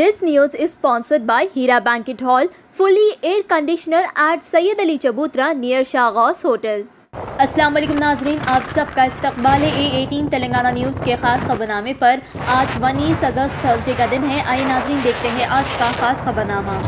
this news is sponsored by Heera banquet hall fully air conditioner eight Syed Ali चबूतरा near शाहगौस hotel अस्सलाम वालेकुम नाजरीन आप सबका इस्तकबाल ए एटीन तेलंगाना न्यूज़ के खास खबरनामे पर आज उन्नीस अगस्त थर्सडे का दिन है आई नाजरीन देखते हैं आज का खास खबरनामा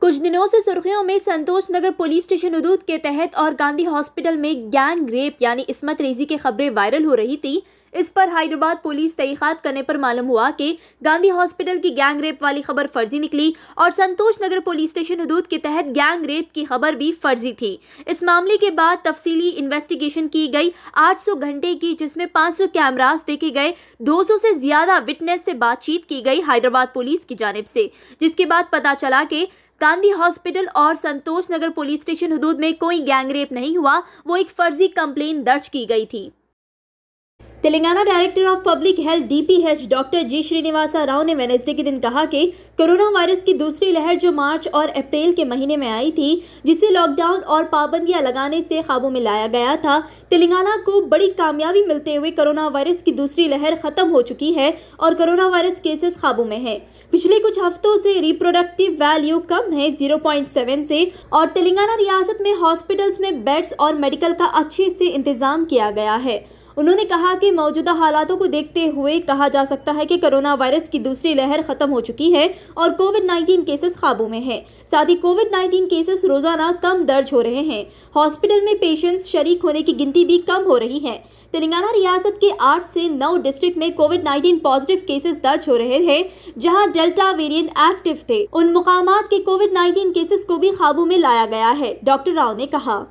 कुछ दिनों से सुर्खियों में संतोष नगर पुलिस स्टेशन हदूद के तहत और गांधी हॉस्पिटल में गैंग रेप यानी इसमत रेजी की खबरें वायरल हो रही थी इस पर हैदराबाद पुलिस तहकत करने पर मालूम हुआ कि गांधी हॉस्पिटल की गैंग रेप वाली खबर फर्जी निकली और संतोष नगर पुलिस स्टेशन हदूद के तहत गैंग रेप की खबर भी फर्जी थी इस मामले के बाद तफसीली इन्वेस्टिगेशन की गई 800 घंटे की जिसमें 500 कैमराज देखे गए 200 से ज़्यादा विटनेस से बातचीत की गई हैदराबाद पुलिस की जानब से जिसके बाद पता चला कि गांधी हॉस्पिटल और संतोष नगर पुलिस स्टेशन हदूद में कोई गैंगरेप नहीं हुआ वो एक फर्जी कंप्लेन दर्ज की गई थी Telangana director of public health DPH doctor G Srinivasa Rao ने वेनेसडे के दिन कहा कि कोरोना वायरस की दूसरी लहर जो मार्च और अप्रैल के महीने में आई थी जिसे लॉकडाउन और पाबंदियां लगाने से काबू में लाया गया था तेलंगाना को बड़ी कामयाबी मिलते हुए कोरोना वायरस की दूसरी लहर खत्म हो चुकी है और कोरोना वायरस केसेस काबू में है पिछले कुछ हफ्तों से रिप्रोडक्टिव वैल्यू कम है जीरो से और तेलंगाना रियासत में हॉस्पिटल्स में बेड्स और मेडिकल का अच्छे से इंतजाम किया गया है उन्होंने कहा कि मौजूदा हालातों को देखते हुए कहा जा सकता है कि कोरोना वायरस की दूसरी लहर खत्म हो चुकी है और कोविड 19 केसेस काबू में है साथ ही कोविड 19 केसेस रोजाना कम दर्ज हो रहे हैं हॉस्पिटल में पेशेंट्स शरीक होने की गिनती भी कम हो रही है तेलंगाना रियासत के आठ से नौ डिस्ट्रिक्ट में कोविड 19 पॉजिटिव केसेस दर्ज हो रहे हैं जहां डेल्टा वेरिएंट एक्टिव थे उन मुकाम के कोविड 19 केसेस को भी काबू में लाया गया है डॉक्टर राव ने कहा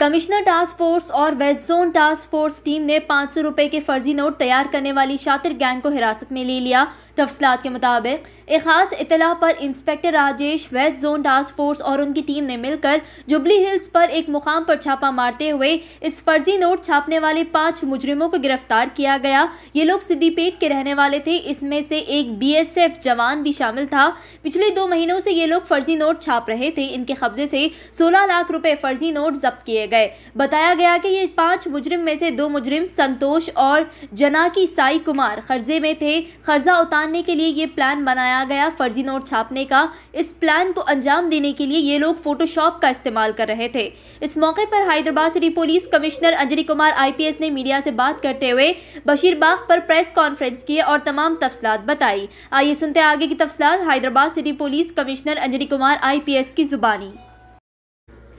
कमिश्नर टास्क फोर्स और west zone task force team ने पाँच सौ रुपये के फर्जी नोट तैयार करने वाली शातिर गैंग को हिरासत में ले लिया तफसलत के मुताबिक एक ख़ास इतला पर inspector Rajesh west zone task force और उनकी टीम ने मिलकर जुबली हिल्स पर एक मुकाम पर छापा मारते हुए इस फर्जी नोट छापने वाले पांच मुजरिमों को गिरफ्तार किया गया ये लोग सिद्दीपेट के रहने वाले थे इसमें से एक बीएसएफ जवान भी शामिल था पिछले दो महीनों से ये लोग फर्जी नोट छाप रहे थे इनके कब्जे से सोलह लाख रुपये फर्जी नोट जब्त किए गए बताया गया कि ये पाँच मुजरिम में से दो मुजरिम संतोष और जनाकी साई कुमार कर्जे में थे कर्जा उतार मारने के लिए ये प्लान बनाया गया फर्जी नोट छापने का इस प्लान को अंजाम देने के लिए ये लोग फोटोशॉप का इस्तेमाल कर रहे थे इस मौके पर Hyderabad city police commissioner Anjali Kumar IPS ने मीडिया से बात करते हुए बशीर बाग पर प्रेस कॉन्फ्रेंस किए और तमाम तफसलात बताई आइए सुनते आगे की तफसलात Hyderabad city police commissioner Anjali Kumar आई की जुबानी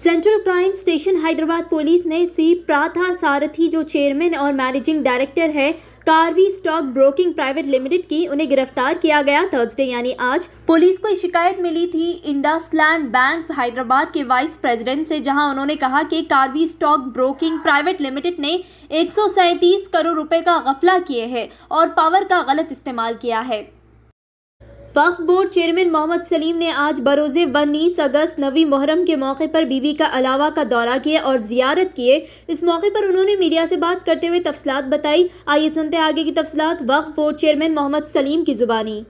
central crime station Hyderabad police ने सी प्राथा सारथी जो चेयरमैन और मैनेजिंग डायरेक्टर है Karvy stock broking private limited की उन्हें गिरफ्तार किया गया थर्सडे यानी आज पुलिस को शिकायत मिली थी लैंड बैंक हैदराबाद के वाइस प्रेसिडेंट से जहां उन्होंने कहा कि Karvy stock broking private limited ने एक करोड़ रुपए का गफला किए हैं और पावर का गलत इस्तेमाल किया है वक्फ बोर्ड चेयरमैन मोहम्मद सलीम ने आज बरोजे उन्नीस अगस्त नवी मुहर्रम के मौके पर बीवी का अलावा का दौरा किया और जियारत किए इस मौके पर उन्होंने मीडिया से बात करते हुए तफसलत बताई आइए सुनते आगे की तफसलत वक्फ बोर्ड चेयरमैन मोहम्मद सलीम की ज़ुबानी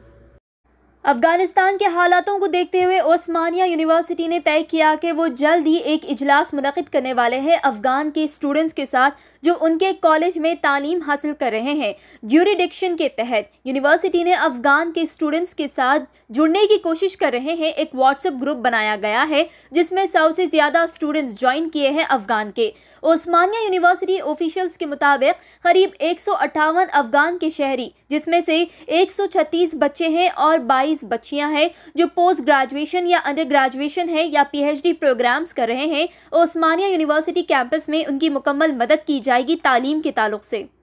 अफगानिस्तान के हालातों को देखते हुए ओस्मानिया यूनिवर्सिटी ने तय किया कि वो जल्द ही एक इजलास मुनद करने वाले हैं अफगान के स्टूडेंट्स के साथ जो उनके कॉलेज में तालीम हासिल कर रहे हैं ज्यूरिडिक्शन के तहत यूनिवर्सिटी ने अफगान के स्टूडेंट्स के साथ जुड़ने की कोशिश कर रहे हैं एक व्हाट्सएप ग्रुप बनाया गया है जिसमें सौ से ज़्यादा स्टूडेंट्स ज्वाइन किए हैं अफगान के ओस्मानिया यूनिवर्सिटी ऑफिशियल्स के मुताबिक करीब एक अफगान के शहरी जिसमें से एक बच्चे हैं और बाईस बाईस बच्चियां हैं जो पोस्ट ग्रेजुएशन या अंडर ग्रेजुएशन है या पीएचडी प्रोग्राम्स कर रहे हैं ओस्मानिया यूनिवर्सिटी कैंपस में उनकी मुकम्मल मदद की जाएगी तालीम के ताल्लुक से